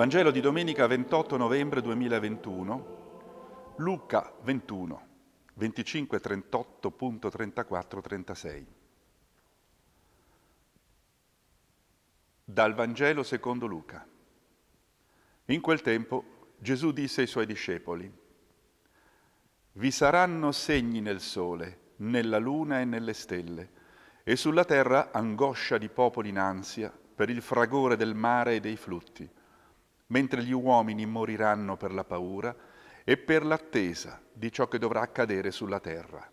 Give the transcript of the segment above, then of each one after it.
Vangelo di domenica 28 novembre 2021, Luca 21, 25, 38.34, 36. Dal Vangelo secondo Luca. In quel tempo Gesù disse ai suoi discepoli, Vi saranno segni nel sole, nella luna e nelle stelle, e sulla terra angoscia di popoli in ansia per il fragore del mare e dei flutti mentre gli uomini moriranno per la paura e per l'attesa di ciò che dovrà accadere sulla terra.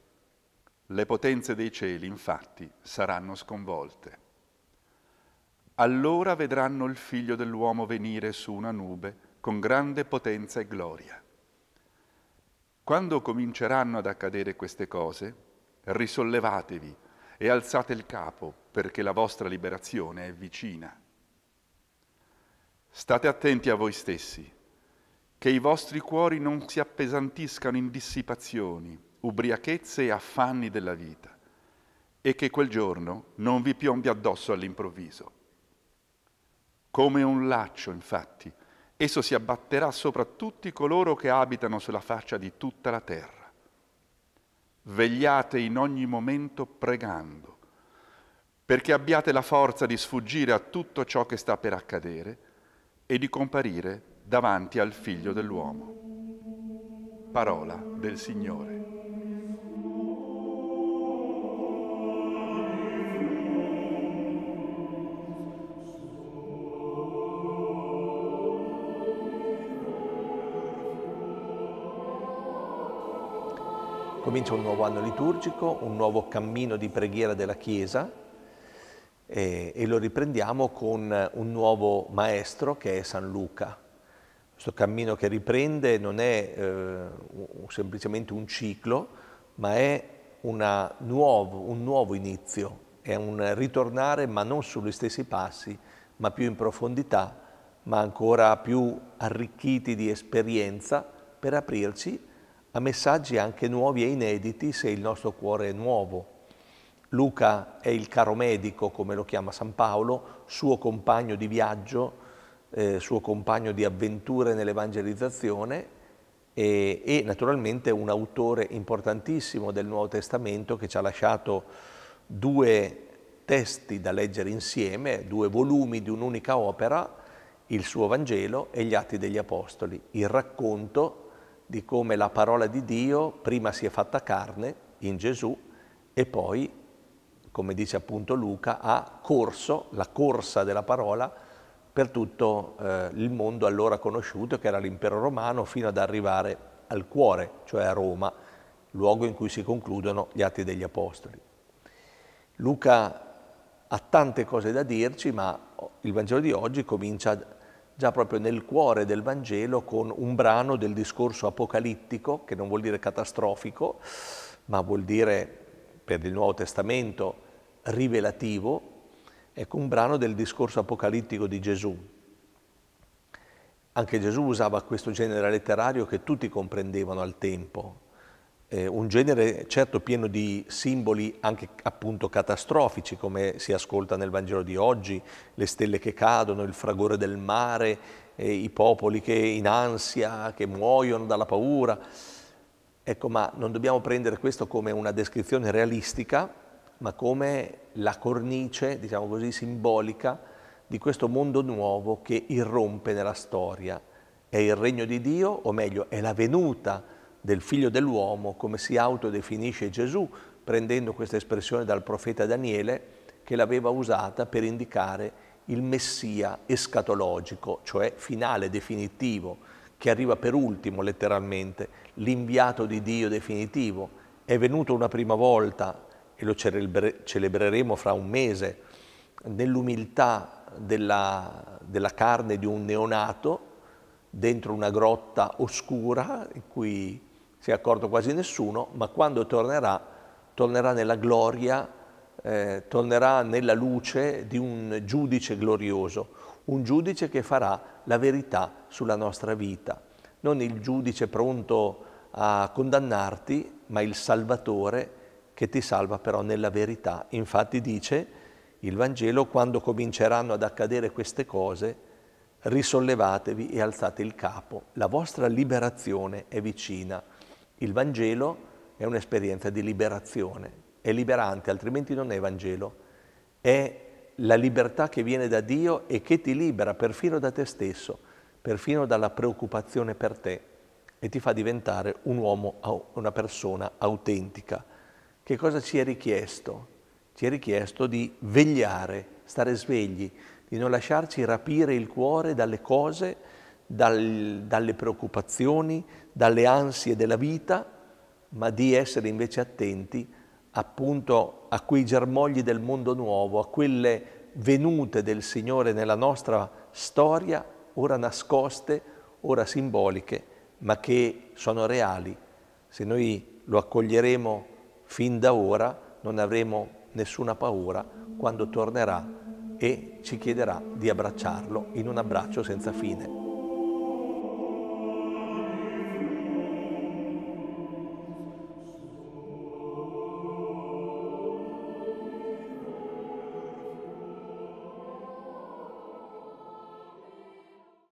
Le potenze dei cieli, infatti, saranno sconvolte. Allora vedranno il figlio dell'uomo venire su una nube con grande potenza e gloria. Quando cominceranno ad accadere queste cose, risollevatevi e alzate il capo perché la vostra liberazione è vicina. State attenti a voi stessi, che i vostri cuori non si appesantiscano in dissipazioni, ubriachezze e affanni della vita, e che quel giorno non vi piombi addosso all'improvviso. Come un laccio, infatti, esso si abbatterà sopra tutti coloro che abitano sulla faccia di tutta la terra. Vegliate in ogni momento pregando, perché abbiate la forza di sfuggire a tutto ciò che sta per accadere e di comparire davanti al figlio dell'uomo. Parola del Signore. Comincia un nuovo anno liturgico, un nuovo cammino di preghiera della Chiesa e, e lo riprendiamo con un nuovo maestro che è San Luca. Questo cammino che riprende non è eh, semplicemente un ciclo, ma è nuovo, un nuovo inizio, è un ritornare ma non sugli stessi passi, ma più in profondità, ma ancora più arricchiti di esperienza per aprirci a messaggi anche nuovi e inediti se il nostro cuore è nuovo Luca è il caro medico, come lo chiama San Paolo, suo compagno di viaggio, eh, suo compagno di avventure nell'evangelizzazione e, e, naturalmente un autore importantissimo del Nuovo Testamento che ci ha lasciato due testi da leggere insieme, due volumi di un'unica opera, il suo Vangelo e gli Atti degli Apostoli, il racconto di come la parola di Dio prima si è fatta carne in Gesù e poi come dice appunto Luca, ha corso, la corsa della parola, per tutto eh, il mondo allora conosciuto, che era l'impero romano, fino ad arrivare al cuore, cioè a Roma, luogo in cui si concludono gli Atti degli Apostoli. Luca ha tante cose da dirci, ma il Vangelo di oggi comincia già proprio nel cuore del Vangelo con un brano del discorso apocalittico, che non vuol dire catastrofico, ma vuol dire per il Nuovo Testamento rivelativo, ecco un brano del discorso apocalittico di Gesù. Anche Gesù usava questo genere letterario che tutti comprendevano al tempo, eh, un genere certo pieno di simboli anche appunto catastrofici, come si ascolta nel Vangelo di oggi, le stelle che cadono, il fragore del mare, eh, i popoli che in ansia, che muoiono dalla paura. Ecco, ma non dobbiamo prendere questo come una descrizione realistica, ma come la cornice, diciamo così, simbolica di questo mondo nuovo che irrompe nella storia. È il regno di Dio, o meglio, è la venuta del figlio dell'uomo, come si autodefinisce Gesù, prendendo questa espressione dal profeta Daniele, che l'aveva usata per indicare il messia escatologico, cioè finale, definitivo, che arriva per ultimo letteralmente, l'inviato di Dio definitivo. È venuto una prima volta e lo celebreremo fra un mese, nell'umiltà della, della carne di un neonato dentro una grotta oscura in cui si è accorto quasi nessuno, ma quando tornerà, tornerà nella gloria, eh, tornerà nella luce di un giudice glorioso, un giudice che farà la verità sulla nostra vita, non il giudice pronto a condannarti, ma il Salvatore che ti salva però nella verità. Infatti dice il Vangelo, quando cominceranno ad accadere queste cose, risollevatevi e alzate il capo. La vostra liberazione è vicina. Il Vangelo è un'esperienza di liberazione, è liberante, altrimenti non è Vangelo. È la libertà che viene da Dio e che ti libera perfino da te stesso, perfino dalla preoccupazione per te e ti fa diventare un uomo, una persona autentica che cosa ci è richiesto? Ci è richiesto di vegliare, stare svegli, di non lasciarci rapire il cuore dalle cose, dal, dalle preoccupazioni, dalle ansie della vita, ma di essere invece attenti appunto a quei germogli del mondo nuovo, a quelle venute del Signore nella nostra storia, ora nascoste, ora simboliche, ma che sono reali. Se noi lo accoglieremo fin da ora non avremo nessuna paura quando tornerà e ci chiederà di abbracciarlo in un abbraccio senza fine.